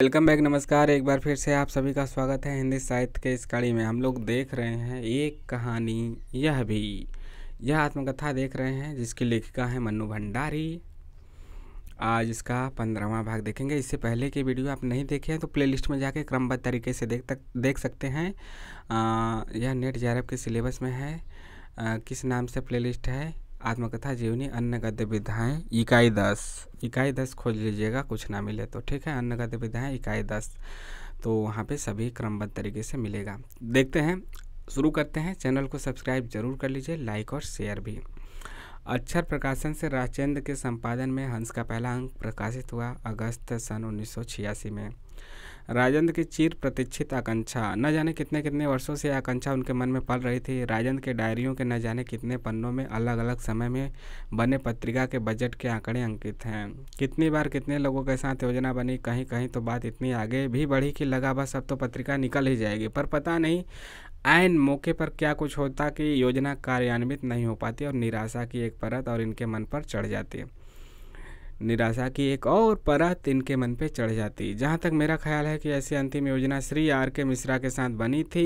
welcome back नमस्कार एक बार फिर से आप सभी का स्वागत है हिंदी साहित्य के इस कड़ी में हम लोग देख रहे हैं एक कहानी यह भी यह आत्मकथा देख रहे हैं जिसकी लेखिका है मनु भंडारी आज इसका पंद्रहवा भाग देखेंगे इससे पहले के वीडियो आप नहीं देखे हैं तो प्लेलिस्ट में जाके क्रमबद्ध तरीके से देख तक देख सकते हैं यह नेट जैरब के सिलेबस में है आ, किस नाम से प्लेलिस्ट है आत्मकथा जीवनी अन्य गद्य विधाएँ इकाई दस इकाई दस खोज लीजिएगा कुछ ना मिले तो ठीक है अन्य गद्य विधाएँ इकाई दस तो वहाँ पे सभी क्रमबद्ध तरीके से मिलेगा देखते हैं शुरू करते हैं चैनल को सब्सक्राइब जरूर कर लीजिए लाइक और शेयर भी अक्षर प्रकाशन से राजचंद्र के संपादन में हंस का पहला अंक प्रकाशित हुआ अगस्त सन उन्नीस में राजेंद्र की चीर प्रतीक्षित आकांक्षा न जाने कितने कितने वर्षों से आकांक्षा उनके मन में पल रही थी राजेंद्र के डायरियों के न जाने कितने पन्नों में अलग अलग समय में बने पत्रिका के बजट के आंकड़े अंकित हैं कितनी बार कितने लोगों के साथ योजना बनी कहीं कहीं तो बात इतनी आगे भी बढ़ी कि लगा बस अब तो पत्रिका निकल ही जाएगी पर पता नहीं आयन मौके पर क्या कुछ होता कि योजना कार्यान्वित नहीं हो पाती और निराशा की एक परत और इनके मन पर चढ़ जाती है निराशा की एक और परत इनके मन पे चढ़ जाती जहाँ तक मेरा ख्याल है कि ऐसी अंतिम योजना श्री आर के मिश्रा के साथ बनी थी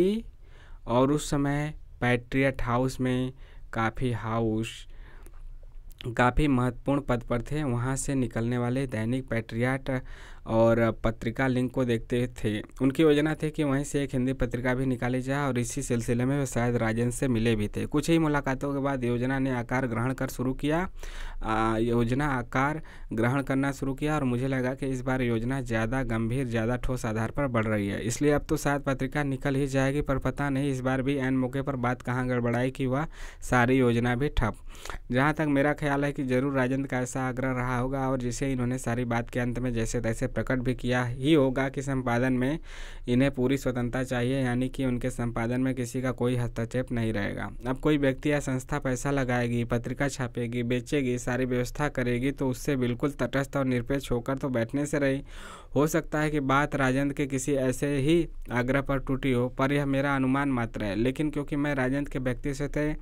और उस समय पैट्रियट हाउस में काफ़ी हाउस काफ़ी महत्वपूर्ण पद पर थे वहाँ से निकलने वाले दैनिक पैट्रियट और पत्रिका लिंक को देखते थे उनकी योजना थी कि वहीं से एक हिंदी पत्रिका भी निकाली जाए और इसी सिलसिले में वे शायद राजन से मिले भी थे कुछ ही मुलाकातों के बाद योजना ने आकार ग्रहण कर शुरू किया आ, योजना आकार ग्रहण करना शुरू किया और मुझे लगा कि इस बार योजना ज़्यादा गंभीर ज़्यादा ठोस आधार पर बढ़ रही है इसलिए अब तो शायद पत्रिका निकल ही जाएगी पर पता नहीं इस बार भी एन मौके पर बात कहाँ गड़बड़ाई कि वह सारी योजना भी ठप जहाँ तक मेरा ख्याल है कि जरूर राजेंद्र का ऐसा आग्रह रहा होगा और जिसे इन्होंने सारी बात के अंत में जैसे तैसे प्रकट भी किया ही होगा कि संपादन में इन्हें पूरी स्वतंत्रता चाहिए यानी कि उनके संपादन में किसी का कोई हस्तक्षेप नहीं रहेगा अब कोई व्यक्ति या संस्था पैसा लगाएगी पत्रिका छापेगी बेचेगी सारी व्यवस्था करेगी तो उससे बिल्कुल तटस्थ और निरपेक्ष होकर तो बैठने से रही हो सकता है कि बात राजेंद्र के किसी ऐसे ही आग्रह पर टूटी हो पर यह मेरा अनुमान मात्र है लेकिन क्योंकि मैं राजेंद्र के व्यक्ति से थे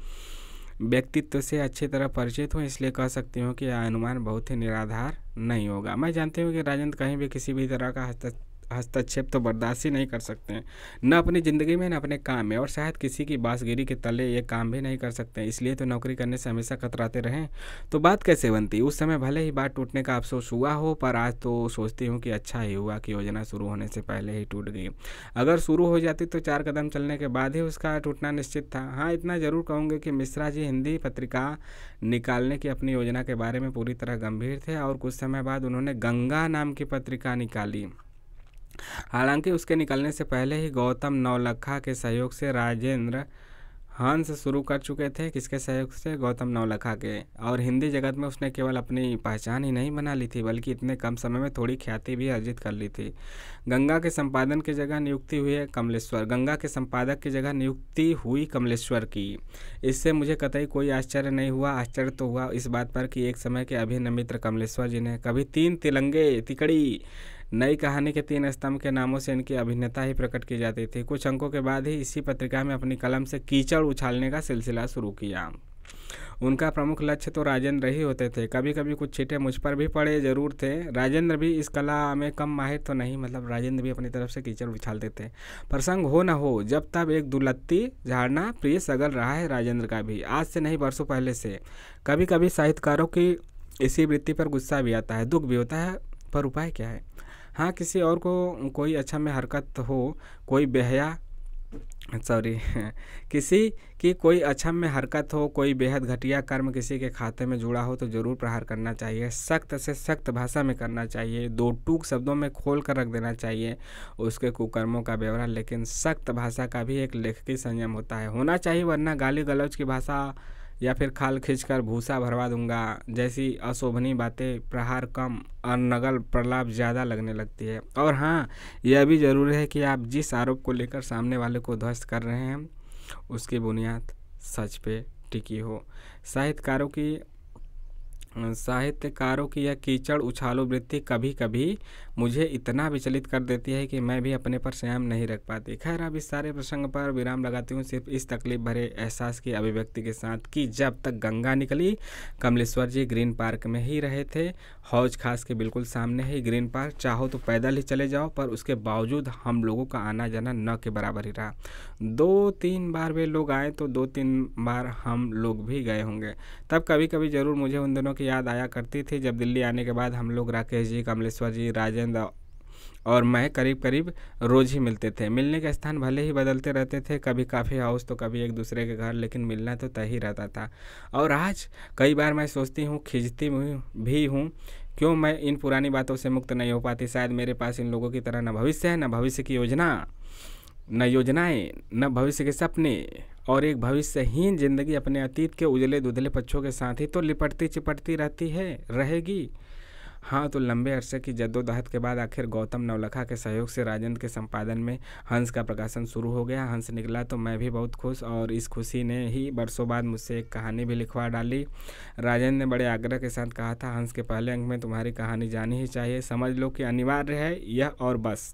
व्यक्तित्व से अच्छी तरह परिचित हूँ इसलिए कह सकती हूँ कि यह अनुमान बहुत ही निराधार नहीं होगा मैं जानती हूँ कि राजेंद्र कहीं भी किसी भी तरह का हस्त हस्तक्षेप तो बर्दाश्त ही नहीं कर सकते हैं न अपनी ज़िंदगी में न अपने काम में और शायद किसी की बासगिरी के तले ये काम भी नहीं कर सकते इसलिए तो नौकरी करने से हमेशा कतराते रहें तो बात कैसे बनती उस समय भले ही बात टूटने का अफसोस हुआ हो पर आज तो सोचती हूँ कि अच्छा ही हुआ कि योजना शुरू होने से पहले ही टूट गई अगर शुरू हो जाती तो चार कदम चलने के बाद ही उसका टूटना निश्चित था हाँ इतना ज़रूर कहूँगी कि मिश्रा जी हिंदी पत्रिका निकालने की अपनी योजना के बारे में पूरी तरह गंभीर थे और कुछ समय बाद उन्होंने गंगा नाम की पत्रिका निकाली हालांकि उसके निकलने से पहले ही गौतम नवलखा के सहयोग से राजेंद्र हंस शुरू कर चुके थे किसके सहयोग से गौतम नवलखा के और हिंदी जगत में उसने केवल अपनी पहचान ही नहीं बना ली थी बल्कि इतने कम समय में थोड़ी ख्याति भी अर्जित कर ली थी गंगा के संपादन की जगह नियुक्ति हुई है कमलेश्वर गंगा के संपादक की जगह नियुक्ति हुई कमलेश्वर की इससे मुझे कतई कोई आश्चर्य नहीं हुआ आश्चर्य तो हुआ इस बात पर कि एक समय के अभिन्न मित्र कमलेश्वर जी ने कभी तीन तिलंगे तिकड़ी नई कहानी के तीन स्तंभ के नामों से इनकी अभिन्नता ही प्रकट की जाती थी कुछ अंकों के बाद ही इसी पत्रिका में अपनी कलम से कीचड़ उछालने का सिलसिला शुरू किया उनका प्रमुख लक्ष्य तो राजेंद्र ही होते थे कभी कभी कुछ छीटे मुझ पर भी पड़े जरूर थे राजेंद्र भी इस कला में कम माहिर तो नहीं मतलब राजेंद्र भी अपनी तरफ से कीचड़ उछालते थे प्रसंग हो न हो जब तब एक दुलत्ती झाड़ना प्रिय सगल रहा है राजेंद्र का भी आज से नहीं बरसों पहले से कभी कभी साहित्यकारों की इसी वृत्ति पर गुस्सा भी आता है दुख भी होता है पर उपाय क्या है हाँ किसी और को कोई अच्छा में हरकत हो कोई बेहया सॉरी किसी की कोई अच्छा में हरकत हो कोई बेहद घटिया कर्म किसी के खाते में जुड़ा हो तो ज़रूर प्रहार करना चाहिए सख्त से सख्त भाषा में करना चाहिए दो टूक शब्दों में खोल कर रख देना चाहिए उसके कुकर्मों का ब्यौरा लेकिन सख्त भाषा का भी एक लेखकी संयम होता है होना चाहिए वरना गाली गलौज की भाषा या फिर खाल खींचकर भूसा भरवा दूंगा जैसी अशोभनीय बातें प्रहार कम और नगल प्रलाप ज़्यादा लगने लगती है और हाँ यह भी ज़रूर है कि आप जिस आरोप को लेकर सामने वाले को ध्वस्त कर रहे हैं उसकी बुनियाद सच पे टिकी हो साहित्यकारों की साहित्यकारों की यह कीचड़ उछालो वृत्ति कभी कभी मुझे इतना विचलित कर देती है कि मैं भी अपने पर स्वयं नहीं रख पाती खैर अब इस सारे प्रसंग पर विराम लगाती हूँ सिर्फ इस तकलीफ भरे एहसास की अभिव्यक्ति के साथ कि जब तक गंगा निकली कमलेश्वर जी ग्रीन पार्क में ही रहे थे हौज खास के बिल्कुल सामने ही ग्रीन पार्क चाहो तो पैदल ही चले जाओ पर उसके बावजूद हम लोगों का आना जाना न के बराबर ही रहा दो तीन बार वे लोग आए तो दो तीन बार हम लोग भी गए होंगे तब कभी कभी ज़रूर मुझे उन दिनों की याद आया करती थी जब दिल्ली आने के बाद हम लोग राकेश जी कमलेश्वर जी राजेंद्र और मैं करीब करीब रोज़ ही मिलते थे मिलने के स्थान भले ही बदलते रहते थे कभी काफ़ी हाउस तो कभी एक दूसरे के घर लेकिन मिलना तो तय ही रहता था और आज कई बार मैं सोचती हूँ खींचती भी हूँ क्यों मैं इन पुरानी बातों से मुक्त नहीं हो पाती शायद मेरे पास इन लोगों की तरह न भविष्य है न भविष्य की योजना न योजनाएं न भविष्य के सपने और एक भविष्यहीन जिंदगी अपने अतीत के उजले दुधले पक्षों के साथ ही तो लिपटती चिपटती रहती है रहेगी हाँ तो लंबे अरसे की जद्दोदहद के बाद आखिर गौतम नवलखा के सहयोग से राजेंद्र के संपादन में हंस का प्रकाशन शुरू हो गया हंस निकला तो मैं भी बहुत खुश और इस खुशी ने ही बरसों बाद मुझसे एक कहानी भी लिखवा डाली राजेंद्र ने बड़े आग्रह के साथ कहा था हंस के पहले अंक में तुम्हारी कहानी जानी ही चाहिए समझ लो कि अनिवार्य है यह और बस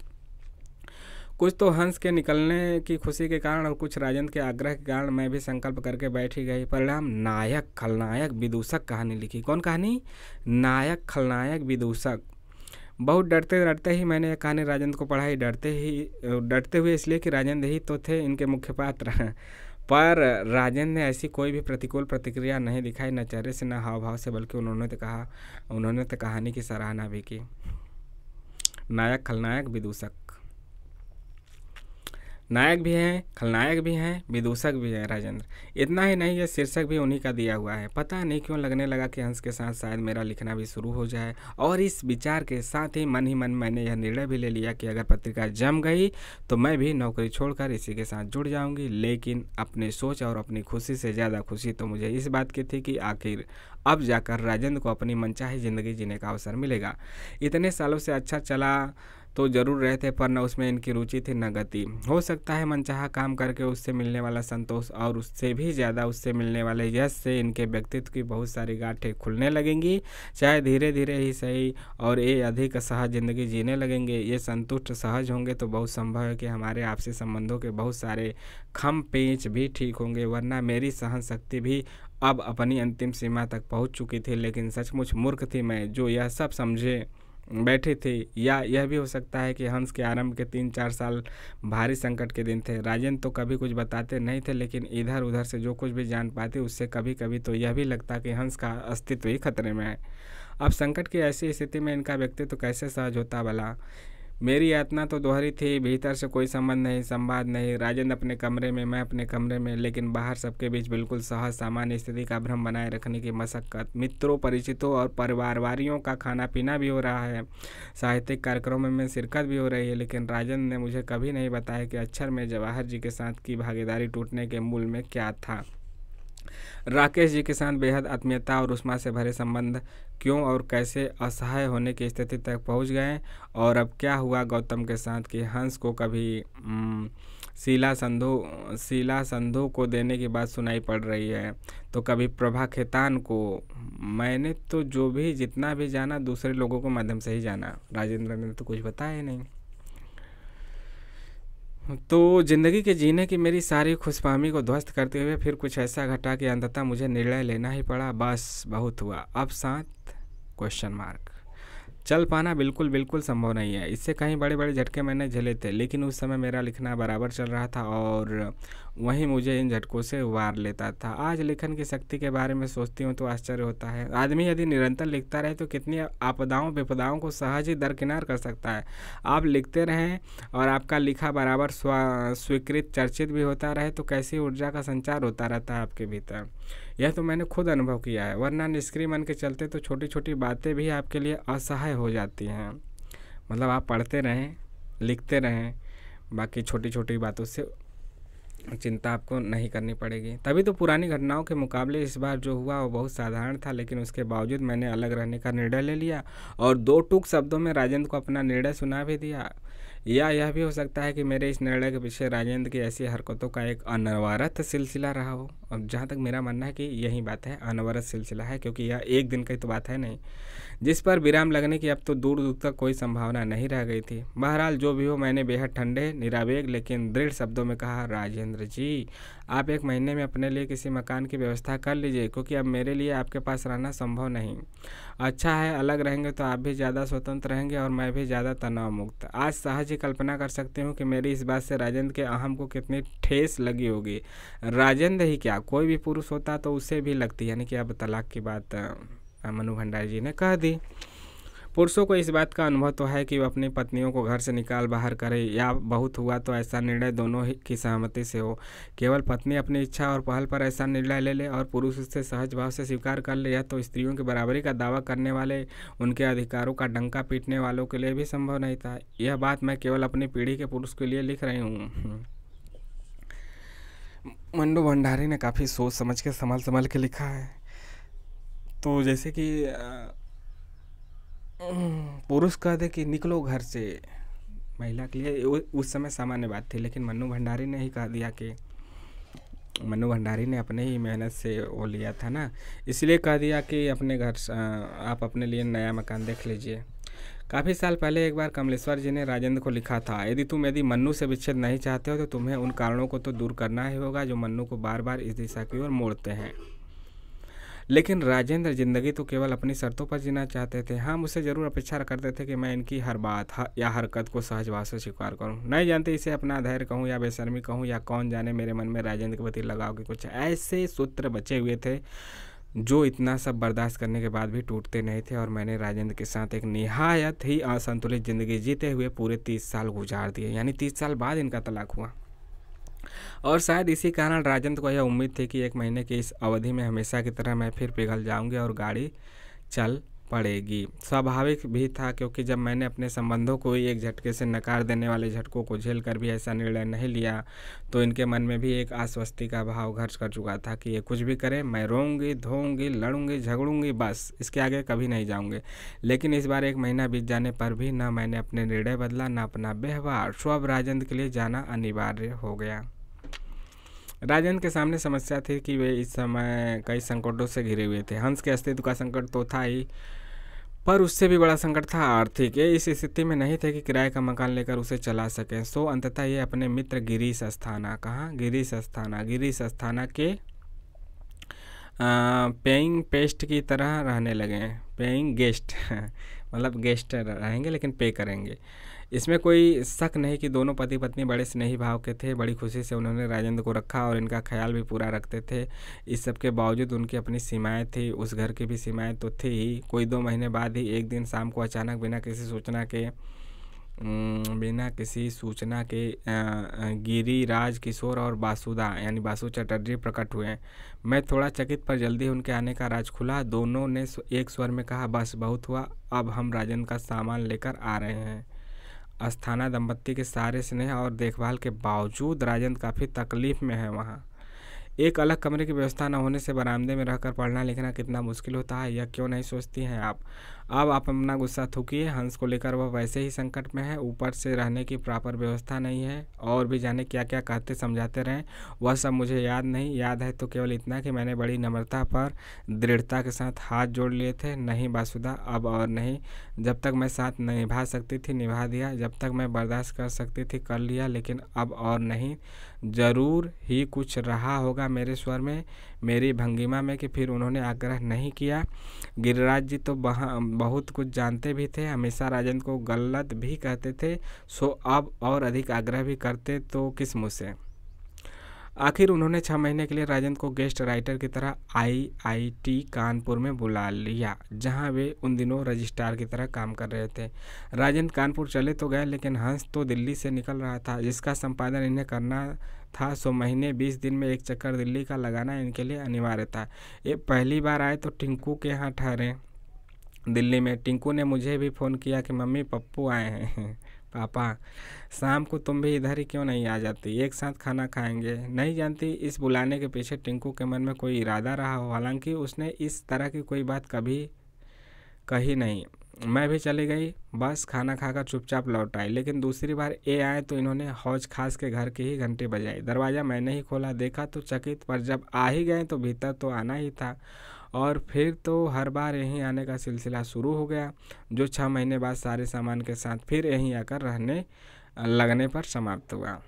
कुछ तो हंस के निकलने की खुशी के कारण और कुछ राजेंद्र के आग्रह के कारण मैं भी संकल्प करके बैठ ही गई परिणाम नायक खलनायक विदूषक कहानी लिखी कौन कहानी नायक खलनायक विदूषक बहुत डरते डरते ही मैंने यह कहानी राजेंद्र को पढ़ाई डरते ही डरते हुए इसलिए कि राजेंद्र ही तो थे इनके मुख्य पात्र पर राजेंद्र ने ऐसी कोई भी प्रतिकूल प्रतिक्रिया नहीं दिखाई न चेहरे से न हाव भाव से बल्कि उन्होंने तो कहा उन्होंने तो कहानी की सराहना भी की नायक खलनायक विदूषक नायक भी हैं खलनायक भी हैं विदूषक भी हैं राजेंद्र इतना ही नहीं है शीर्षक भी उन्हीं का दिया हुआ है पता नहीं क्यों लगने लगा कि हंस के साथ शायद मेरा लिखना भी शुरू हो जाए और इस विचार के साथ ही मन ही मन मैंने यह निर्णय भी ले लिया कि अगर पत्रिका जम गई तो मैं भी नौकरी छोड़कर इसी के साथ जुड़ जाऊँगी लेकिन अपनी सोच और अपनी खुशी से ज़्यादा खुशी तो मुझे इस बात की थी कि आखिर अब जाकर राजेंद्र को अपनी मनचाही ज़िंदगी जीने का अवसर मिलेगा इतने सालों से अच्छा चला तो जरूर रहते पर न उसमें इनकी रुचि थी न गति हो सकता है मनचाहा काम करके उससे मिलने वाला संतोष और उससे भी ज़्यादा उससे मिलने वाले यश से इनके व्यक्तित्व की बहुत सारी गांठें खुलने लगेंगी चाहे धीरे धीरे ही सही और ये अधिक सहज ज़िंदगी जीने लगेंगे ये संतुष्ट सहज होंगे तो बहुत संभव है कि हमारे आपसी संबंधों के बहुत सारे खम पेंच भी ठीक होंगे वरना मेरी सहन शक्ति भी अब अपनी अंतिम सीमा तक पहुंच चुकी थी लेकिन सचमुच मूर्ख थी मैं जो यह सब समझे बैठे थे या यह भी हो सकता है कि हंस के आरंभ के तीन चार साल भारी संकट के दिन थे राजेंद्र तो कभी कुछ बताते नहीं थे लेकिन इधर उधर से जो कुछ भी जान पाते उससे कभी कभी तो यह भी लगता कि हंस का अस्तित्व ही खतरे में है अब संकट की ऐसी स्थिति में इनका व्यक्तित्व तो कैसे सहज होता भला मेरी यातना तो दोहरी थी भीतर से कोई संबंध नहीं संवाद नहीं राजन अपने कमरे में मैं अपने कमरे में लेकिन बाहर सबके बीच बिल्कुल सहज सामान्य स्थिति का भ्रम बनाए रखने की मशक्क़त मित्रों परिचितों और परिवारवारियों का खाना पीना भी हो रहा है साहित्यिक कार्यक्रमों में शिरकत भी हो रही है लेकिन राजन ने मुझे कभी नहीं बताया कि अक्षर में जवाहर जी के साथ की भागीदारी टूटने के मूल में क्या था राकेश जी के साथ बेहद आत्मीयता और उष्मा से भरे संबंध क्यों और कैसे असहाय होने की स्थिति तक पहुंच गए और अब क्या हुआ गौतम के साथ कि हंस को कभी शीला संधु शीला संधु को देने की बात सुनाई पड़ रही है तो कभी प्रभा खेतान को मैंने तो जो भी जितना भी जाना दूसरे लोगों के माध्यम से ही जाना राजेंद्र ने तो कुछ बताया ही नहीं तो ज़िंदगी के जीने की मेरी सारी खुशफहमी को ध्वस्त करते हुए फिर कुछ ऐसा घटा कि अंततः मुझे निर्णय लेना ही पड़ा बस बहुत हुआ अब साथ क्वेश्चन मार्क चल पाना बिल्कुल बिल्कुल संभव नहीं है इससे कहीं बड़े बड़े झटके मैंने झेले थे लेकिन उस समय मेरा लिखना बराबर चल रहा था और वहीं मुझे इन झटकों से उबार लेता था आज लेखन की शक्ति के बारे में सोचती हूँ तो आश्चर्य होता है आदमी यदि निरंतर लिखता रहे तो कितनी आपदाओं विपदाओं को सहज ही दरकिनार कर सकता है आप लिखते रहें और आपका लिखा बराबर स्वीकृत चर्चित भी होता रहे तो कैसी ऊर्जा का संचार होता रहता है आपके भीतर यह तो मैंने खुद अनुभव किया है वरना निष्क्रिय मन के चलते तो छोटी छोटी बातें भी आपके लिए असहाय हो जाती हैं मतलब आप पढ़ते रहें लिखते रहें बाकी छोटी छोटी बातों से चिंता आपको नहीं करनी पड़ेगी तभी तो पुरानी घटनाओं के मुकाबले इस बार जो हुआ वो बहुत साधारण था लेकिन उसके बावजूद मैंने अलग रहने का निर्णय ले लिया और दो टूक शब्दों में राजेंद्र को अपना निर्णय सुना भी दिया या यह भी हो सकता है कि मेरे इस निर्णय के पीछे राजेंद्र की ऐसी हरकतों का एक अनवारत सिलसिला रहा हो और जहाँ तक मेरा मानना है कि यही बात है अनवरत सिलसिला है क्योंकि यह एक दिन का ही तो बात है नहीं जिस पर विराम लगने की अब तो दूर दूर तक कोई संभावना नहीं रह गई थी बहरहाल जो भी हो मैंने बेहद ठंडे निरावेग लेकिन दृढ़ शब्दों में कहा राजेंद्र जी आप एक महीने में अपने लिए किसी मकान की व्यवस्था कर लीजिए क्योंकि अब मेरे लिए आपके पास रहना संभव नहीं अच्छा है अलग रहेंगे तो आप भी ज़्यादा स्वतंत्र रहेंगे और मैं भी ज़्यादा तनाव मुक्त आज सहज ही कल्पना कर सकती हूँ कि मेरी इस बात से राजेंद्र के अहम को कितनी ठेस लगी होगी राजेंद्र ही क्या कोई भी पुरुष होता तो उसे भी लगती यानी कि अब तलाक की बात मनु भंडारी जी ने कह दी पुरुषों को इस बात का अनुभव तो है कि वह अपनी पत्नियों को घर से निकाल बाहर करें या बहुत हुआ तो ऐसा निर्णय दोनों ही की सहमति से हो केवल पत्नी अपनी इच्छा और पहल पर ऐसा निर्णय ले ले और पुरुष उससे सहज भाव से स्वीकार कर ले या तो स्त्रियों की बराबरी का दावा करने वाले उनके अधिकारों का डंका पीटने वालों के लिए भी संभव नहीं था यह बात मैं केवल अपनी पीढ़ी के पुरुष के लिए लिख रही हूँ मंडो भंडारी ने काफ़ी सोच समझ के संभाल संभाल के लिखा है तो जैसे कि पुरुष कह दे कि निकलो घर से महिला के लिए उस समय सामान्य बात थी लेकिन मनु भंडारी ने ही कह दिया कि मनु भंडारी ने अपने ही मेहनत से वो लिया था ना इसलिए कह दिया कि अपने घर आप अपने लिए नया मकान देख लीजिए काफ़ी साल पहले एक बार कमलेश्वर जी ने राजेंद्र को लिखा था यदि तुम यदि मन्नू से विच्छेद नहीं चाहते हो तो तुम्हें उन कारणों को तो दूर करना ही होगा जो मन्नू को बार बार इस दिशा की ओर मोड़ते हैं लेकिन राजेंद्र जिंदगी तो केवल अपनी शर्तों पर जीना चाहते थे हम हाँ, उसे ज़रूर अपेक्षा करते थे कि मैं इनकी हर बात या हरकत को सहज भाव से स्वीकार करूं नहीं जानते इसे अपना धैर्य कहूं या बेशर्मी कहूं या कौन जाने मेरे मन में राजेंद्र के प्रति लगाव के कुछ ऐसे सूत्र बचे हुए थे जो इतना सब बर्दाश्त करने के बाद भी टूटते नहीं थे और मैंने राजेंद्र के साथ एक नहायत ही असंतुलित ज़िंदगी जीते हुए पूरे तीस साल गुजार दिए यानी तीस साल बाद इनका तलाक हुआ और शायद इसी कारण राजेंद्र को यह उम्मीद थी कि एक महीने की इस अवधि में हमेशा की तरह मैं फिर पिघल जाऊंगी और गाड़ी चल पड़ेगी स्वाभाविक भी था क्योंकि जब मैंने अपने संबंधों को ही एक झटके से नकार देने वाले झटकों को झेल कर भी ऐसा निर्णय नहीं लिया तो इनके मन में भी एक आश्वस्ति का भाव घर्ष कर चुका था कि ये कुछ भी करें मैं रोऊंगी धोऊंगी लड़ूंगी झगड़ूंगी बस इसके आगे कभी नहीं जाऊँगी लेकिन इस बार एक महीना बीत जाने पर भी न मैंने अपने निर्णय बदला न अपना व्यवहार स्वभ राजेंद्र के लिए जाना अनिवार्य हो गया राजन के सामने समस्या थी कि वे इस समय कई संकटों से घिरे हुए थे हंस के अस्तित्व का संकट तो था ही पर उससे भी बड़ा संकट था आर्थिक ये इस स्थिति में नहीं थे कि किराए का मकान लेकर उसे चला सकें सो अंततः ये अपने मित्र गिरीश अस्थाना कहाँ गिरीश अस्थाना गिरीश अस्थाना के पेइंग पेस्ट की तरह रहने लगे पेइंग गेस्ट मतलब गेस्ट रहेंगे लेकिन पे करेंगे इसमें कोई शक नहीं कि दोनों पति पत्नी बड़े स्नेही भाव के थे बड़ी खुशी से उन्होंने राजेंद्र को रखा और इनका ख्याल भी पूरा रखते थे इस सब के बावजूद उनकी अपनी सीमाएं थी उस घर की भी सीमाएं तो थी ही कोई दो महीने बाद ही एक दिन शाम को अचानक बिना किसी सूचना के बिना किसी सूचना के गिरिराज किशोर और बासुदा यानी बासु चटर्जी प्रकट हुए मैं थोड़ा चकित पर जल्दी उनके आने का राज खुला दोनों ने एक स्वर में कहा बस बहुत हुआ अब हम राजन का सामान लेकर आ रहे हैं अस्थाना दंपत्ति के सारे स्नेह और देखभाल के बावजूद राजेंद्र काफ़ी तकलीफ़ में है वहाँ एक अलग कमरे की व्यवस्था न होने से बरामदे में रहकर पढ़ना लिखना कितना मुश्किल होता है यह क्यों नहीं सोचती हैं आप अब आप अपना गुस्सा थूकिए हंस को लेकर वह वैसे ही संकट में है ऊपर से रहने की प्रॉपर व्यवस्था नहीं है और भी जाने क्या क्या कहते समझाते रहें वह सब मुझे याद नहीं याद है तो केवल इतना कि मैंने बड़ी नम्रता पर दृढ़ता के साथ हाथ जोड़ लिए थे नहीं बासुदा अब और नहीं जब तक मैं साथ निभा सकती थी निभा दिया जब तक मैं बर्दाश्त कर सकती थी कर लिया लेकिन अब और नहीं ज़रूर ही कुछ रहा होगा मेरे स्वर में मेरी भंगिमा में कि फिर उन्होंने आग्रह नहीं किया गिरिराज जी तो बहुत कुछ जानते भी थे हमेशा राजेंद्र को गलत भी कहते थे सो अब और अधिक आग्रह भी करते तो किस मुँह से आखिर उन्होंने छः महीने के लिए राजेंद्र को गेस्ट राइटर की तरह आईआईटी कानपुर में बुला लिया जहां वे उन दिनों रजिस्ट्रार की तरह काम कर रहे थे राजेंद्र कानपुर चले तो गए लेकिन हंस तो दिल्ली से निकल रहा था जिसका संपादन इन्हें करना था सो महीने बीस दिन में एक चक्कर दिल्ली का लगाना इनके लिए अनिवार्य था ये पहली बार आए तो टिंकू के यहाँ ठहरें दिल्ली में टिंकू ने मुझे भी फ़ोन किया कि मम्मी पप्पू आए हैं पापा शाम को तुम भी इधर ही क्यों नहीं आ जाती एक साथ खाना खाएंगे नहीं जानती इस बुलाने के पीछे टिंकू के मन में कोई इरादा रहा हो हालांकि उसने इस तरह की कोई बात कभी कही नहीं मैं भी चली गई बस खाना खाकर चुपचाप लौट आई लेकिन दूसरी बार ए आए तो इन्होंने हौज खास के घर की ही घंटी बजाई दरवाज़ा मैंने ही खोला देखा तो चकित पर जब आ ही गए तो भीतर तो आना ही था और फिर तो हर बार यहीं आने का सिलसिला शुरू हो गया जो छः महीने बाद सारे सामान के साथ फिर यहीं आकर रहने लगने पर समाप्त हुआ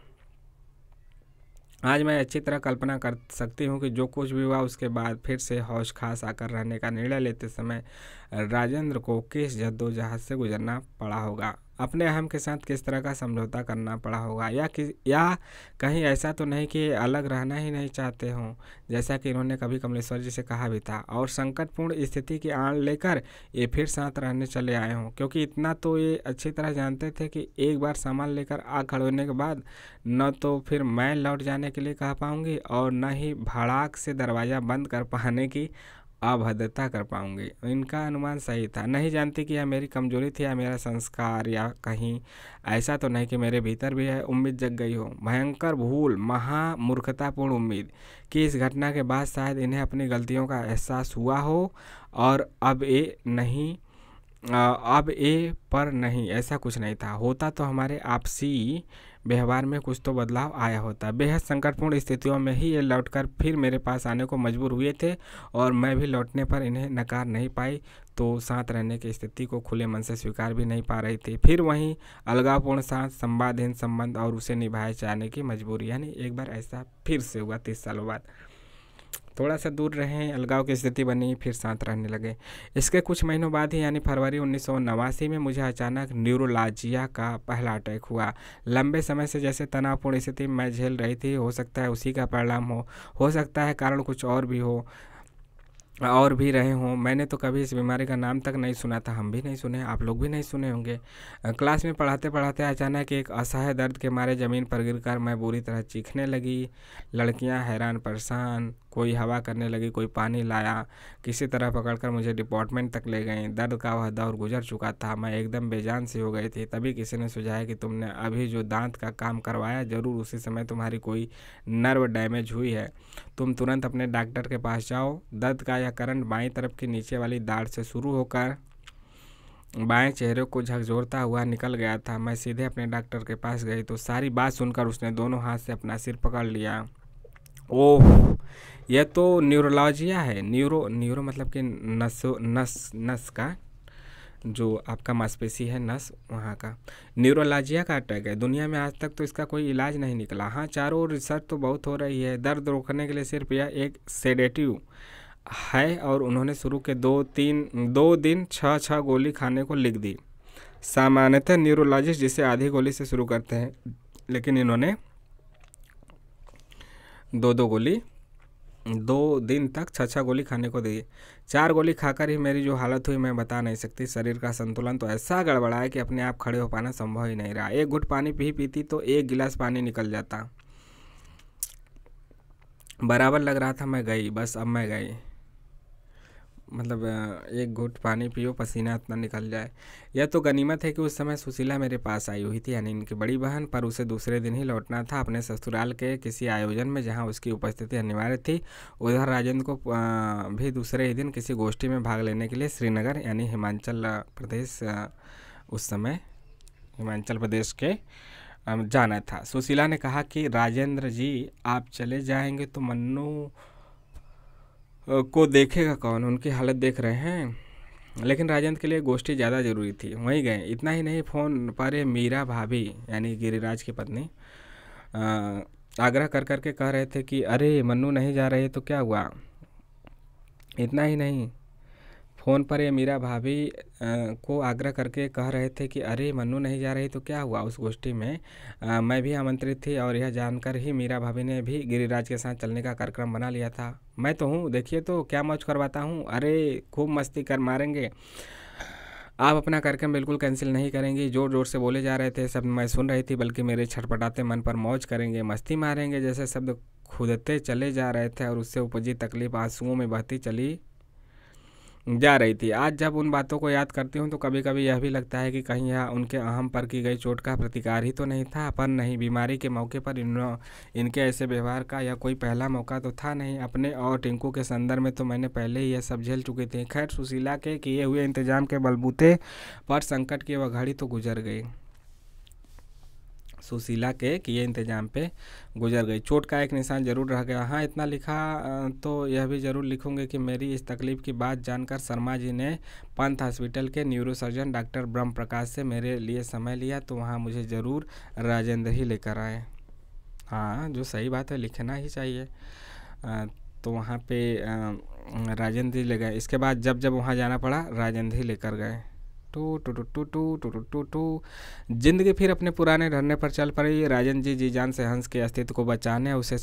आज मैं अच्छी तरह कल्पना कर सकती हूँ कि जो कुछ भी हुआ उसके बाद फिर से हौश खास आकर रहने का निर्णय लेते समय राजेंद्र को किस जद्दोजहद से गुजरना पड़ा होगा अपने अहम के साथ किस तरह का समझौता करना पड़ा होगा या कि या कहीं ऐसा तो नहीं कि अलग रहना ही नहीं चाहते हों जैसा कि इन्होंने कभी कमलेश्वर जी से कहा भी था और संकटपूर्ण स्थिति की आड़ लेकर ये फिर साथ रहने चले आए हों क्योंकि इतना तो ये अच्छी तरह जानते थे कि एक बार सामान लेकर आ खड़ोने के बाद न तो फिर मैं लौट जाने के लिए कह पाऊँगी और न ही भड़ाक से दरवाज़ा बंद कर पाने की अभद्रता कर पाऊंगी इनका अनुमान सही था नहीं जानती कि यह मेरी कमजोरी थी या मेरा संस्कार या कहीं ऐसा तो नहीं कि मेरे भीतर भी है उम्मीद जग गई हो भयंकर भूल महामूर्खतापूर्ण उम्मीद कि इस घटना के बाद शायद इन्हें अपनी गलतियों का एहसास हुआ हो और अब ये नहीं अब ए पर नहीं ऐसा कुछ नहीं था होता तो हमारे आपसी व्यवहार में कुछ तो बदलाव आया होता बेहद संकटपूर्ण स्थितियों में ही ये लौटकर फिर मेरे पास आने को मजबूर हुए थे और मैं भी लौटने पर इन्हें नकार नहीं पाई तो साथ रहने की स्थिति को खुले मन से स्वीकार भी नहीं पा रही थी फिर वहीं अलगावपूर्ण साथ संवादहीन संबंध और उसे निभाए जाने की मजबूरी यानी एक बार ऐसा फिर से हुआ तीस सालों बाद थोड़ा सा दूर रहें अलगाव की स्थिति बनी फिर साथ रहने लगे इसके कुछ महीनों बाद ही यानी फरवरी उन्नीस में मुझे अचानक न्यूरोलाजिया का पहला अटैक हुआ लंबे समय से जैसे तनावपूर्ण स्थिति मैं झेल रही थी हो सकता है उसी का परिणाम हो हो सकता है कारण कुछ और भी हो और भी रहे हों मैंने तो कभी इस बीमारी का नाम तक नहीं सुना था हम भी नहीं सुने आप लोग भी नहीं सुने होंगे क्लास में पढ़ाते पढ़ाते अचानक एक असहाय दर्द के मारे ज़मीन पर गिरकर मैं बुरी तरह चीखने लगी लड़कियां हैरान परेशान कोई हवा करने लगी कोई पानी लाया किसी तरह पकड़कर मुझे डिपार्टमेंट तक ले गए दर्द का वह दौर गुजर चुका था मैं एकदम बेजान सी हो गई थी तभी किसी ने सुझाया कि तुमने अभी जो दांत का काम करवाया ज़रूर उसी समय तुम्हारी कोई नर्व डैमेज हुई है तुम तुरंत अपने डॉक्टर के पास जाओ दर्द का यह करंट बाई तरफ की नीचे वाली दाढ़ से शुरू होकर बाएं चेहरे को झकझोरता हुआ निकल गया था मैं सीधे अपने डॉक्टर के पास गई तो सारी बात सुनकर उसने दोनों हाथ से अपना सिर पकड़ लिया ओह यह तो न्यूरोलॉजिया है न्यूरो न्यूरो मतलब कि नसो नस नस का जो आपका मांसपेशी है नस वहाँ का न्यूरोलॉजिया का अटैक है दुनिया में आज तक तो इसका कोई इलाज नहीं निकला हाँ चारों ओर रिसर्च तो बहुत हो रही है दर्द रोकने के लिए सिर्फ यह एक सेडेटिव है और उन्होंने शुरू के दो तीन दो दिन छः छः गोली खाने को लिख दी सामान्यतः न्यूरोलॉजिस्ट जिसे आधी गोली से शुरू करते हैं लेकिन इन्होंने दो दो गोली दो दिन तक छः छः गोली खाने को दी चार गोली खाकर ही मेरी जो हालत हुई मैं बता नहीं सकती शरीर का संतुलन तो ऐसा गड़बड़ा है कि अपने आप खड़े हो पाना संभव ही नहीं रहा एक घुट पानी पी पीती तो एक गिलास पानी निकल जाता बराबर लग रहा था मैं गई बस अब मैं गई मतलब एक घुट पानी पियो पसीना उतना निकल जाए यह तो गनीमत है कि उस समय सुशीला मेरे पास आई हुई थी यानी इनकी बड़ी बहन पर उसे दूसरे दिन ही लौटना था अपने ससुराल के किसी आयोजन में जहां उसकी उपस्थिति अनिवार्य थी उधर राजेंद्र को भी दूसरे ही दिन किसी गोष्ठी में भाग लेने के लिए श्रीनगर यानी हिमाचल प्रदेश उस समय हिमाचल प्रदेश के जाना था सुशीला ने कहा कि राजेंद्र जी आप चले जाएंगे तो मन्नू को देखेगा कौन उनकी हालत देख रहे हैं लेकिन राजेंद्र के लिए गोष्ठी ज़्यादा ज़रूरी थी वहीं गए इतना ही नहीं फ़ोन पर मीरा भाभी यानी गिरिराज की पत्नी आग्रह कर करके कह रहे थे कि अरे मन्नू नहीं जा रहे तो क्या हुआ इतना ही नहीं फ़ोन पर ये मीरा भाभी को आग्रह करके कह रहे थे कि अरे मनु नहीं जा रही तो क्या हुआ उस गोष्ठी में आ, मैं भी आमंत्रित थी और यह जानकर ही मीरा भाभी ने भी गिरिराज के साथ चलने का कार्यक्रम बना लिया था मैं तो हूँ देखिए तो क्या मौज करवाता हूँ अरे खूब मस्ती कर मारेंगे आप अपना कार्यक्रम बिल्कुल कैंसिल नहीं करेंगी जोर जोर से बोले जा रहे थे सब मैं सुन रही थी बल्कि मेरे छटपटाते मन पर मौज करेंगे मस्ती मारेंगे जैसे शब्द खुदते चले जा रहे थे और उससे उपजी तकलीफ आंसुओं में बहती चली जा रही थी आज जब उन बातों को याद करती हूँ तो कभी कभी यह भी लगता है कि कहीं यह उनके अहम पर की गई चोट का प्रतिकार ही तो नहीं था पर नहीं बीमारी के मौके पर इन इनके ऐसे व्यवहार का या कोई पहला मौका तो था नहीं अपने और टिंकू के संदर्भ में तो मैंने पहले ही यह सब झेल चुके थी खैर सुशीला के किए हुए इंतजाम के बलबूते पर संकट की वह घड़ी तो गुजर गई सुशीला के किए इंतजाम पे गुजर गई चोट का एक निशान जरूर रह गया हाँ इतना लिखा तो यह भी जरूर लिखूंगे कि मेरी इस तकलीफ़ की बात जानकर शर्मा जी ने पंथ हॉस्पिटल के न्यूरोसर्जन डॉक्टर ब्रह्म प्रकाश से मेरे लिए समय लिया तो वहाँ मुझे ज़रूर राजेंद्र ही लेकर आए हाँ जो सही बात है लिखना ही चाहिए तो वहाँ पे राजेंद्र ही ले गए इसके बाद जब जब वहाँ जाना पड़ा राजेंद्र ही लेकर गए टू टू टू टू टू टू टू टू टू जिंदगी फिर अपने पुराने धरने पर चल पड़ी राजन जी जी जान से हंस के अस्तित्व को बचाने उसे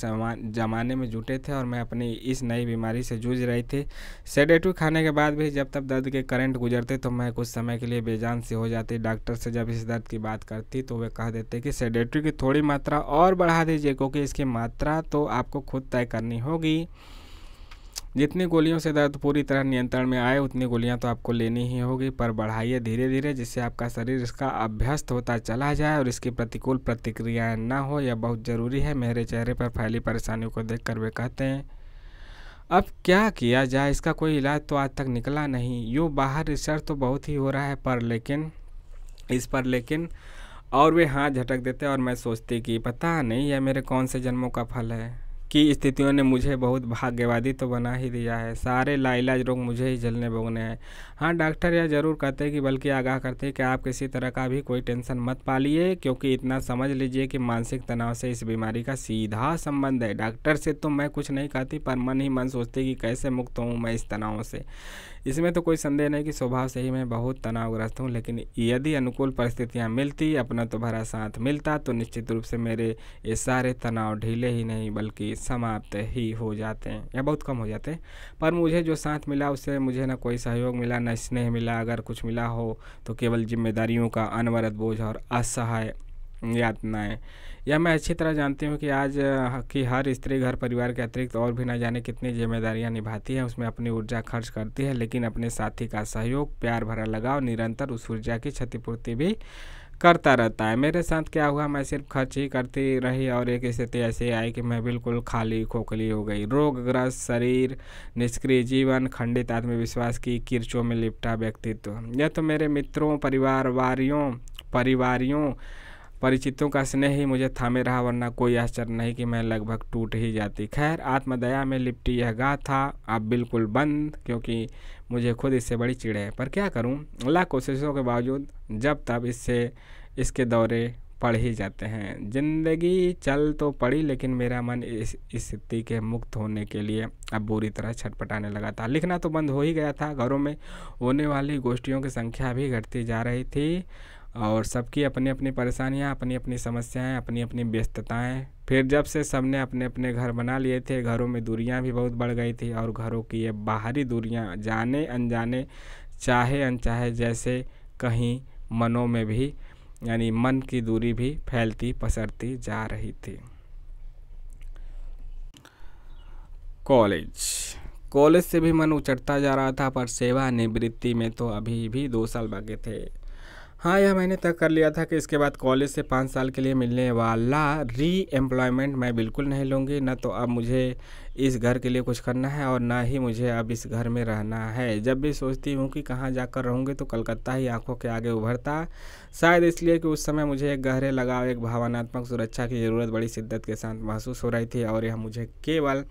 जमाने में जुटे थे और मैं अपनी इस नई बीमारी से जूझ रही थी सेडेटिव खाने के बाद भी जब तब दर्द के करंट गुजरते तो मैं कुछ समय के लिए बेजान सी हो जाती डॉक्टर से जब इस दर्द की बात करती तो वे कह देते कि सेडेटिव की थोड़ी मात्रा और बढ़ा दीजिए क्योंकि इसकी मात्रा तो आपको खुद तय करनी होगी जितनी गोलियों से दर्द पूरी तरह नियंत्रण में आए उतनी गोलियां तो आपको लेनी ही होगी पर बढ़ाइए धीरे धीरे जिससे आपका शरीर इसका अभ्यस्त होता चला जाए और इसकी प्रतिकूल प्रतिक्रियाएं ना हो यह बहुत ज़रूरी है मेरे चेहरे पर फैली परेशानियों को देख वे कहते हैं अब क्या किया जाए इसका कोई इलाज तो आज तक निकला नहीं यूँ बाहर रिसर्च तो बहुत ही हो रहा है पर लेकिन इस पर लेकिन और वे हाथ झटक देते और मैं सोचती कि पता नहीं यह मेरे कौन से जन्मों का फल है की स्थितियों ने मुझे बहुत भाग्यवादी तो बना ही दिया है सारे लाइलाज रोग मुझे ही झलने भोगने हैं हाँ डॉक्टर यह ज़रूर कहते हैं कि बल्कि आगाह करते हैं कि आप किसी तरह का भी कोई टेंशन मत पालिए क्योंकि इतना समझ लीजिए कि मानसिक तनाव से इस बीमारी का सीधा संबंध है डॉक्टर से तो मैं कुछ नहीं कहती पर मन ही मन सोचती कि कैसे मुक्त हूँ मैं इस तनाव से इसमें तो कोई संदेह नहीं कि स्वभाव से ही मैं बहुत तनावग्रस्त हूँ लेकिन यदि अनुकूल परिस्थितियाँ मिलती अपना तो भरा साथ मिलता तो निश्चित रूप से मेरे ये सारे तनाव ढीले ही नहीं बल्कि समाप्त ही हो जाते हैं या बहुत कम हो जाते हैं पर मुझे जो साथ मिला उससे मुझे ना कोई सहयोग मिला न स्नेह मिला अगर कुछ मिला हो तो केवल जिम्मेदारियों का अनवरत बोझ और असहाय यातनाएं यह मैं अच्छी तरह जानती हूँ कि आज की हर स्त्री घर परिवार के अतिरिक्त और भी न जाने कितनी जिम्मेदारियाँ निभाती है उसमें अपनी ऊर्जा खर्च करती है लेकिन अपने साथी का सहयोग प्यार भरा लगाव निरंतर उस ऊर्जा की क्षतिपूर्ति भी करता रहता है मेरे साथ क्या हुआ मैं सिर्फ खर्च ही करती रही और एक स्थिति ऐसी आई कि मैं बिल्कुल खाली खोखली हो गई रोगग्रस्त शरीर निष्क्रिय जीवन खंडित आत्मविश्वास की किरचों में लिपटा व्यक्तित्व यह तो मेरे मित्रों परिवार वारियों परिवारियों परिचितों का स्नेह ही मुझे थामे रहा वरना कोई आश्चर्य नहीं कि मैं लगभग टूट ही जाती खैर आत्मदया में लिपटी यह गा था अब बिल्कुल बंद क्योंकि मुझे खुद इससे बड़ी चिड़ है पर क्या करूं अल्लाह कोशिशों के बावजूद जब तब इससे इसके दौरे पढ़ ही जाते हैं ज़िंदगी चल तो पड़ी लेकिन मेरा मन इस स्थिति के मुक्त होने के लिए अब बुरी तरह छटपटाने लगा था लिखना तो बंद हो ही गया था घरों में होने वाली गोष्ठियों की संख्या भी घटती जा रही थी और सबकी अपनी अपनी परेशानियाँ अपनी अपनी समस्याएँ अपनी अपनी व्यस्तताएँ फिर जब से सब ने अपने अपने घर बना लिए थे घरों में दूरियाँ भी बहुत बढ़ गई थी और घरों की ये बाहरी दूरियाँ जाने अनजाने चाहे अनचाहे जैसे कहीं मनों में भी यानी मन की दूरी भी फैलती पसरती जा रही थी कॉलेज कॉलेज से भी मन उचटता जा रहा था पर सेवा निवृत्ति में तो अभी भी दो साल बाकी थे हाँ यह मैंने तय कर लिया था कि इसके बाद कॉलेज से पाँच साल के लिए मिलने वाला री एम्प्लॉयमेंट मैं बिल्कुल नहीं लूँगी ना तो अब मुझे इस घर के लिए कुछ करना है और ना ही मुझे अब इस घर में रहना है जब भी सोचती हूँ कि कहाँ जाकर रहूँगी तो कलकत्ता ही आंखों के आगे उभरता शायद इसलिए कि उस समय मुझे एक गहरे लगाव एक भावनात्मक सुरक्षा की ज़रूरत बड़ी शिद्दत के साथ महसूस हो रही थी और यह मुझे केवल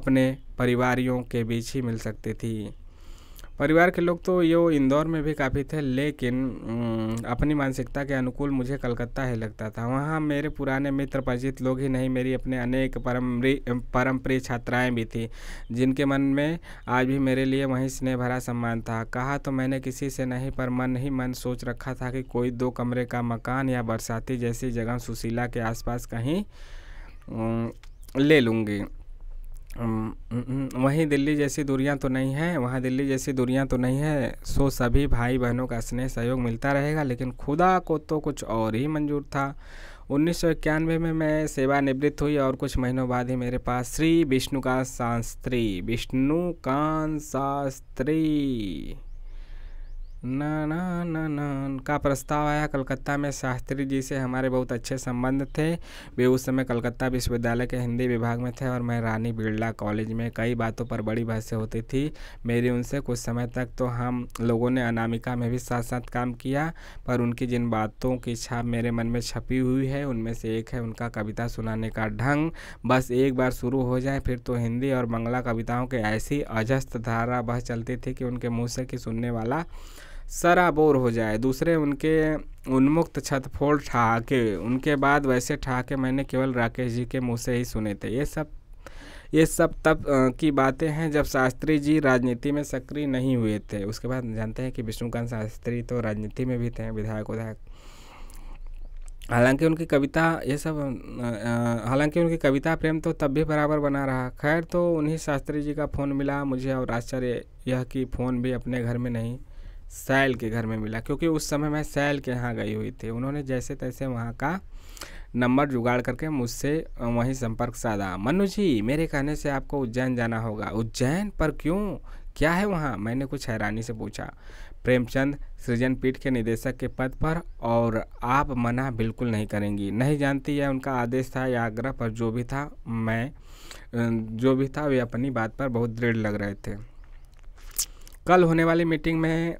अपने परिवारियों के बीच ही मिल सकती थी परिवार के लोग तो यो इंदौर में भी काफ़ी थे लेकिन अपनी मानसिकता के अनुकूल मुझे कलकत्ता ही लगता था वहाँ मेरे पुराने मित्र परिचित लोग ही नहीं मेरी अपने अनेक परम्परिय छात्राएं भी थी जिनके मन में आज भी मेरे लिए वहीं स्नेह भरा सम्मान था कहा तो मैंने किसी से नहीं पर मन ही मन सोच रखा था कि कोई दो कमरे का मकान या बरसाती जैसी जगह सुशीला के आसपास कहीं ले लूँगी वहीं दिल्ली जैसी दूरियां तो नहीं हैं वहाँ दिल्ली जैसी दूरियां तो नहीं है सो सभी भाई बहनों का स्नेह सहयोग मिलता रहेगा लेकिन खुदा को तो कुछ और ही मंजूर था उन्नीस में मैं सेवानिवृत्त हुई और कुछ महीनों बाद ही मेरे पास श्री विष्णुकांत शास्त्री विष्णुकांत शास्त्री ना ना ना ना का प्रस्ताव आया कलकत्ता में शास्त्री जी से हमारे बहुत अच्छे संबंध थे वे उस समय कलकत्ता विश्वविद्यालय के हिंदी विभाग में थे और मैं रानी बिरला कॉलेज में कई बातों पर बड़ी बहसें होती थी मेरी उनसे कुछ समय तक तो हम लोगों ने अनामिका में भी साथ साथ काम किया पर उनकी जिन बातों की छाप मेरे मन में छपी हुई है उनमें से एक है उनका कविता सुनाने का ढंग बस एक बार शुरू हो जाए फिर तो हिंदी और बंगला कविताओं की ऐसी अजस्त धारा बह चलती थी कि उनके मुँह से कि सुनने वाला सराबोर हो जाए दूसरे उनके उन्मुक्त छतफोड़ ठहाके उनके बाद वैसे ठहाके मैंने केवल राकेश जी के मुँह से ही सुने थे ये सब ये सब तब की बातें हैं जब शास्त्री जी राजनीति में सक्रिय नहीं हुए थे उसके बाद जानते हैं कि विष्णुकांत शास्त्री तो राजनीति में भी थे विधायक विधायक हालांकि उनकी कविता ये सब हालांकि उनकी कविता प्रेम तो तब भी बराबर बना रहा खैर तो उन्हीं शास्त्री जी का फ़ोन मिला मुझे और आश्चर्य यह कि फ़ोन भी अपने घर में नहीं सैल के घर में मिला क्योंकि उस समय मैं सैल के यहाँ गई हुई थी उन्होंने जैसे तैसे वहाँ का नंबर जुगाड़ करके मुझसे वहीं संपर्क साधा मनु जी मेरे कहने से आपको उज्जैन जाना होगा उज्जैन पर क्यों क्या है वहाँ मैंने कुछ हैरानी से पूछा प्रेमचंद सृजन पीठ के निदेशक के पद पर और आप मना बिल्कुल नहीं करेंगी नहीं जानती यह उनका आदेश था या आग्रह पर जो भी था मैं जो भी था वे अपनी बात पर बहुत दृढ़ लग रहे थे कल होने वाली मीटिंग में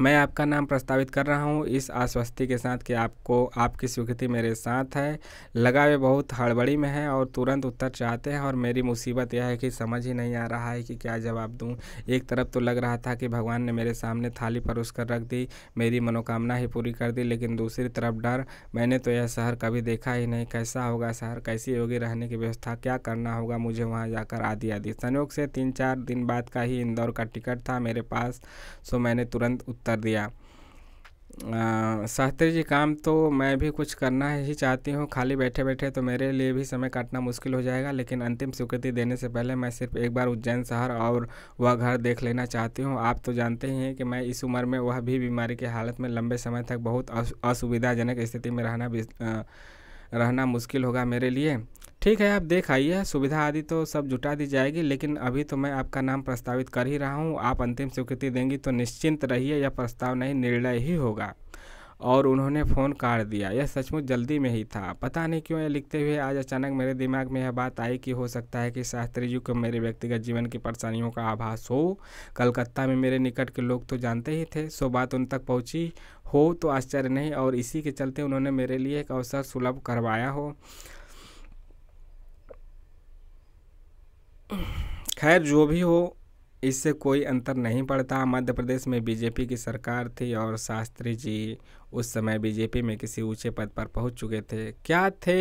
मैं आपका नाम प्रस्तावित कर रहा हूँ इस आश्वस्ति के साथ कि आपको आपकी स्वीकृति मेरे साथ है लगावे बहुत हड़बड़ी में है और तुरंत उत्तर चाहते हैं और मेरी मुसीबत यह है कि समझ ही नहीं आ रहा है कि क्या जवाब दूँ एक तरफ तो लग रहा था कि भगवान ने मेरे सामने थाली परोस कर रख दी मेरी मनोकामना ही पूरी कर दी लेकिन दूसरी तरफ डर मैंने तो यह शहर कभी देखा ही नहीं कैसा होगा शहर कैसी होगी रहने की व्यवस्था क्या करना होगा मुझे वहाँ जाकर आदि आदि संयोग से तीन चार दिन बाद का ही इंदौर का टिकट था मेरे पास सो मैंने तुरंत उत्तर उत्तर दिया शास्त्री जी काम तो मैं भी कुछ करना ही चाहती हूँ खाली बैठे बैठे तो मेरे लिए भी समय काटना मुश्किल हो जाएगा लेकिन अंतिम स्वीकृति देने से पहले मैं सिर्फ एक बार उज्जैन शहर और वह घर देख लेना चाहती हूँ आप तो जानते ही हैं कि मैं इस उम्र में वह भी बीमारी की हालत में लंबे समय तक बहुत असुविधाजनक स्थिति में रहना रहना मुश्किल होगा मेरे लिए ठीक है आप देख आइए सुविधा आदि तो सब जुटा दी जाएगी लेकिन अभी तो मैं आपका नाम प्रस्तावित कर ही रहा हूँ आप अंतिम स्वीकृति देंगी तो निश्चिंत रहिए यह प्रस्ताव नहीं निर्णय ही होगा और उन्होंने फ़ोन काट दिया यह सचमुच जल्दी में ही था पता नहीं क्यों यह लिखते हुए आज अचानक मेरे दिमाग में यह बात आई कि हो सकता है कि शास्त्री जी को मेरे व्यक्तिगत जीवन की परेशानियों का आभास हो कलकत्ता में मेरे निकट के लोग तो जानते ही थे सो बात उन तक पहुँची हो तो आश्चर्य नहीं और इसी के चलते उन्होंने मेरे लिए एक अवसर सुलभ करवाया हो खैर जो भी हो इससे कोई अंतर नहीं पड़ता मध्य प्रदेश में बीजेपी की सरकार थी और शास्त्री जी उस समय बीजेपी में किसी ऊंचे पद पर पहुंच चुके थे क्या थे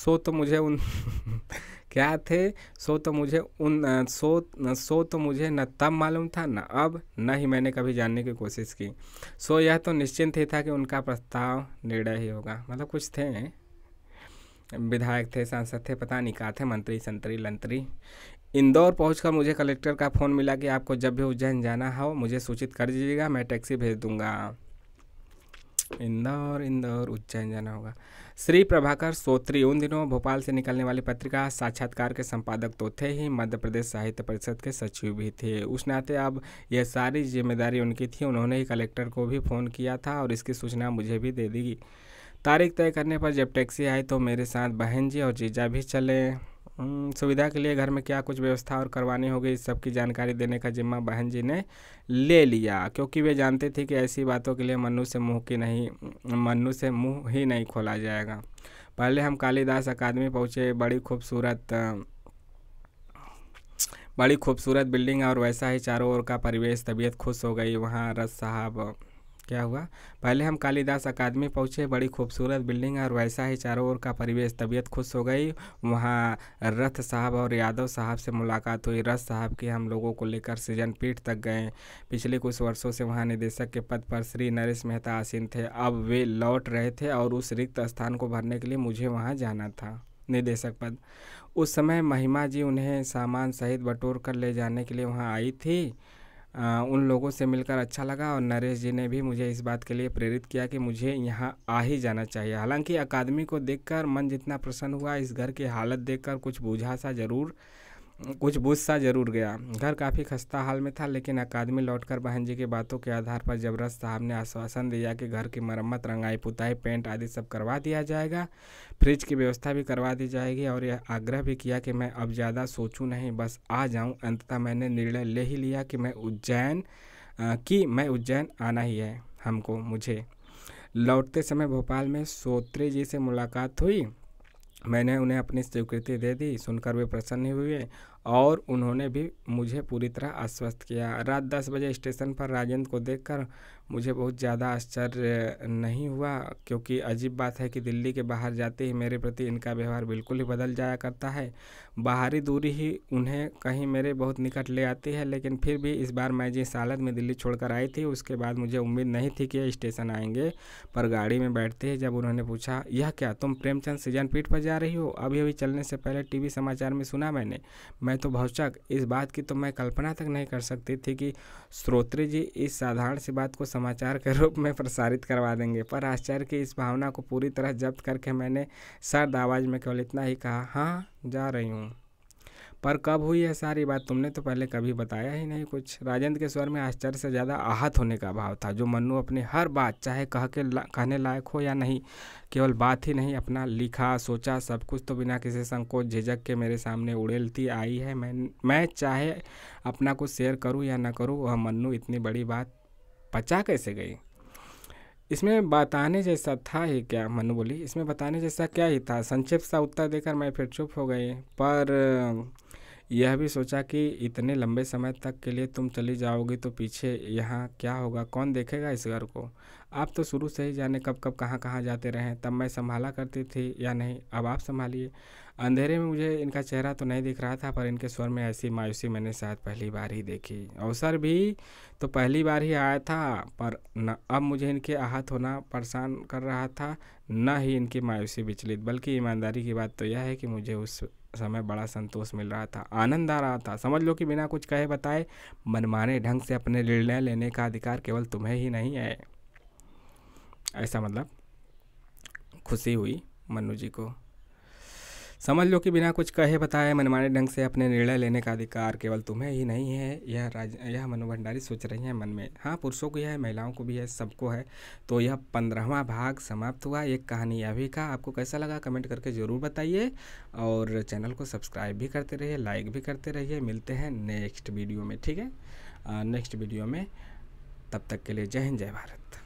सो तो मुझे उन क्या थे सो तो मुझे उन सो सो तो मुझे न तब मालूम था न अब न ही मैंने कभी जानने की कोशिश की सो यह तो निश्चिंत ही था कि उनका प्रस्ताव निर्णय ही होगा मतलब कुछ थे विधायक थे सांसद थे पता नहीं कहा थे मंत्री संतरी लंतरी इंदौर पहुंचकर मुझे कलेक्टर का फ़ोन मिला कि आपको जब भी उज्जैन जाना हो मुझे सूचित कर दीजिएगा मैं टैक्सी भेज दूंगा इंदौर इंदौर उज्जैन जाना होगा श्री प्रभाकर सोत्री उन दिनों भोपाल से निकलने वाली पत्रिका साक्षात्कार के संपादक तो थे ही मध्य प्रदेश साहित्य परिषद के सचिव भी थे उस नाते अब यह सारी जिम्मेदारी उनकी थी उन्होंने ही कलेक्टर को भी फ़ोन किया था और इसकी सूचना मुझे भी दे दी तारीख तय करने पर जब टैक्सी आई तो मेरे साथ बहन जी और जीजा भी चले सुविधा के लिए घर में क्या कुछ व्यवस्था और करवानी होगी इस सब की जानकारी देने का जिम्मा बहन जी ने ले लिया क्योंकि वे जानते थे कि ऐसी बातों के लिए मनु से मुंह की नहीं मनु से मुंह ही नहीं खोला जाएगा पहले हम कालीदास अकादमी पहुँचे बड़ी खूबसूरत बड़ी खूबसूरत बिल्डिंग और वैसा ही चारों ओर का परिवेश तबीयत खुश हो गई वहाँ रस साहब क्या हुआ पहले हम कालीदास अकादमी पहुँचे बड़ी खूबसूरत बिल्डिंग और वैसा ही चारों ओर का परिवेश तबीयत खुश हो गई वहाँ रथ साहब और यादव साहब से मुलाकात हुई रथ साहब के हम लोगों को लेकर सृजन पीठ तक गए पिछले कुछ वर्षों से वहाँ निदेशक के पद पर श्री नरेश मेहता आसीन थे अब वे लौट रहे थे और उस रिक्त स्थान को भरने के लिए मुझे वहाँ जाना था निदेशक पद उस समय महिमा जी उन्हें सामान सहित बटोर कर ले जाने के लिए वहाँ आई थी उन लोगों से मिलकर अच्छा लगा और नरेश जी ने भी मुझे इस बात के लिए प्रेरित किया कि मुझे यहाँ आ ही जाना चाहिए हालांकि अकादमी को देखकर मन जितना प्रसन्न हुआ इस घर की हालत देखकर कुछ बूझा सा ज़रूर कुछ बुझ सा जरूर गया घर काफ़ी खस्ता हाल में था लेकिन अकादमी लौटकर बहन जी की बातों के आधार पर जबरत साहब ने आश्वासन दिया कि घर की मरम्मत रंगाई पुताई पेंट आदि सब करवा दिया जाएगा फ्रिज की व्यवस्था भी करवा दी जाएगी और यह आग्रह भी किया कि मैं अब ज़्यादा सोचूँ नहीं बस आ जाऊँ अंततः मैंने निर्णय ले ही लिया कि मैं उज्जैन कि मैं उज्जैन आना ही है हमको मुझे लौटते समय भोपाल में सोत्रे जी से मुलाकात हुई मैंने उन्हें अपनी स्वीकृति दे दी सुनकर वे प्रसन्न हुए और उन्होंने भी मुझे पूरी तरह आश्वस्त किया रात दस बजे स्टेशन पर राजेंद्र को देखकर मुझे बहुत ज़्यादा आश्चर्य नहीं हुआ क्योंकि अजीब बात है कि दिल्ली के बाहर जाते ही मेरे प्रति इनका व्यवहार बिल्कुल ही बदल जाया करता है बाहरी दूरी ही उन्हें कहीं मेरे बहुत निकट ले आती है लेकिन फिर भी इस बार मैं जिस हालत में दिल्ली छोड़कर आई थी उसके बाद मुझे उम्मीद नहीं थी कि स्टेशन आएंगे पर गाड़ी में बैठते ही जब उन्होंने पूछा यह क्या तुम प्रेमचंद सीजन पीठ पर जा रही हो अभी अभी चलने से पहले टीवी समाचार में सुना मैंने मैं तो भौचक इस बात की तो मैं कल्पना तक नहीं कर सकती थी कि श्रोत्री जी इस साधारण सी बात को समाचार के रूप में प्रसारित करवा देंगे पर आश्चर्य की इस भावना को पूरी तरह जब्त करके मैंने सर्द आवाज़ में केवल इतना ही कहा हाँ जा रही हूँ पर कब हुई है सारी बात तुमने तो पहले कभी बताया ही नहीं कुछ राजेंद्र के स्वर में आश्चर्य से ज़्यादा आहत होने का भाव था जो मन्नू अपनी हर बात चाहे कह के ला, कहने लायक हो या नहीं केवल बात ही नहीं अपना लिखा सोचा सब कुछ तो बिना किसी संकोच झिझक के मेरे सामने उड़ेलती आई है मैं मैं चाहे अपना कुछ शेयर करूँ या ना करूँ वह मन्नू इतनी बड़ी बात पचा कैसे गई इसमें बताने जैसा था ही क्या मनु बोली इसमें बताने जैसा क्या ही था संक्षेप सा उत्तर देकर मैं फिर चुप हो गई पर यह भी सोचा कि इतने लंबे समय तक के लिए तुम चली जाओगी तो पीछे यहाँ क्या होगा कौन देखेगा इस घर को आप तो शुरू से ही जाने कब कब कहाँ कहाँ जाते रहे तब मैं संभाला करती थी या नहीं अब आप संभालिए अंधेरे में मुझे इनका चेहरा तो नहीं दिख रहा था पर इनके स्वर में ऐसी मायूसी मैंने शायद पहली बार ही देखी अवसर भी तो पहली बार ही आया था पर न अब मुझे इनके आहत होना परेशान कर रहा था न ही इनकी मायूसी विचलित बल्कि ईमानदारी की बात तो यह है कि मुझे उस समय बड़ा संतोष मिल रहा था आनंद आ रहा था समझ लो कि बिना कुछ कहे बताए मनमाने ढंग से अपने निर्णय लेने का अधिकार केवल तुम्हें ही नहीं है ऐसा मतलब खुशी हुई मनु जी को समझ लो कि बिना कुछ कहे बताए मनमाने ढंग से अपने निर्णय लेने का अधिकार केवल तुम्हें ही नहीं है यह राज यह मनु भंडारी सोच रही है मन में हाँ पुरुषों को यह है महिलाओं को भी है सबको है तो यह पंद्रहवा भाग समाप्त हुआ एक कहानी अभी का आपको कैसा लगा कमेंट करके ज़रूर बताइए और चैनल को सब्सक्राइब भी करते रहिए लाइक भी करते रहिए मिलते हैं नेक्स्ट वीडियो में ठीक है नेक्स्ट वीडियो में तब तक के लिए जय हिंद जय भारत